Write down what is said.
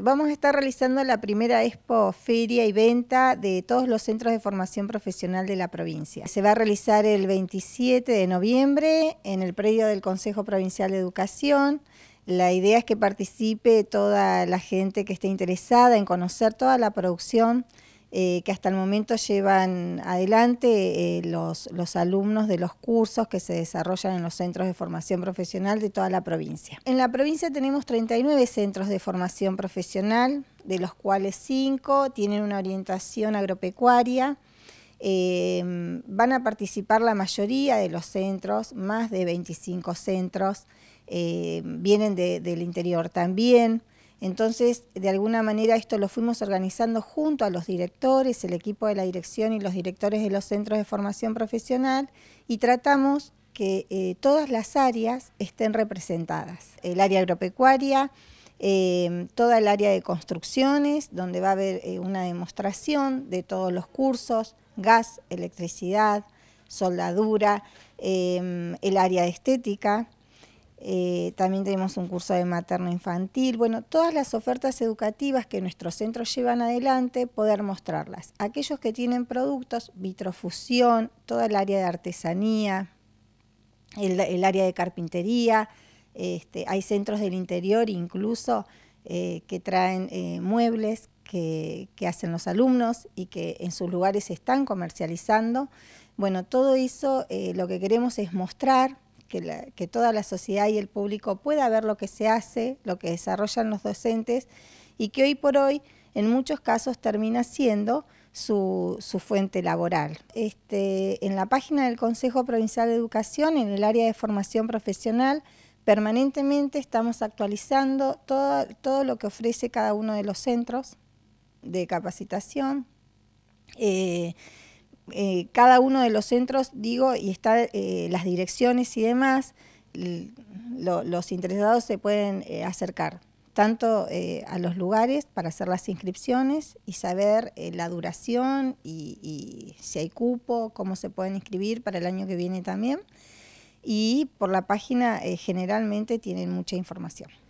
Vamos a estar realizando la primera expo feria y venta de todos los centros de formación profesional de la provincia. Se va a realizar el 27 de noviembre en el predio del Consejo Provincial de Educación. La idea es que participe toda la gente que esté interesada en conocer toda la producción eh, que hasta el momento llevan adelante eh, los, alumnos de los cursos que se desarrollan en los centros de formación profesional de toda la provincia. En la provincia tenemos 39 centros de formación profesional, de los cuales 5 tienen una orientación agropecuaria. Em, van a participar la mayoría de los centros, más de 25 centros, eh, vienen del interior también. Entonces, de alguna manera esto lo fuimos organizando junto a los directores, el equipo de la dirección y los directores de los centros de formación profesional y tratamos que eh, todas las áreas estén representadas. El área agropecuaria, em, toda el área de construcciones, donde va a haber eh, una demostración de todos los cursos, gas, electricidad, soldadura, em, el área de estética, eh, también tenemos un curso de materno infantil. Bueno, todas las ofertas educativas que nuestros centros llevan adelante, poder mostrarlas. Aquellos que tienen productos, vitrofusión, toda el área de artesanía, el, área de carpintería, este, hay centros del interior incluso eh, que traen eh, muebles que, hacen los alumnos y que en sus lugares están comercializando. Bueno, todo eso lo que queremos es mostrar que, toda la sociedad y el público pueda ver lo que se hace, lo que desarrollan los docentes y que hoy por hoy en muchos casos termina siendo su, fuente laboral. Este, en la página del Consejo Provincial de Educación, en el área de formación profesional, permanentemente estamos actualizando todo, todo lo que ofrece cada uno de los centros de capacitación. Eh, eh, cada uno de los centros, digo, y están eh, las direcciones y demás, los interesados se pueden eh, acercar tanto a los lugares para hacer las inscripciones y saber la duración y, si hay cupo, cómo se pueden inscribir para el año que viene también. Y por la página generalmente tienen mucha información.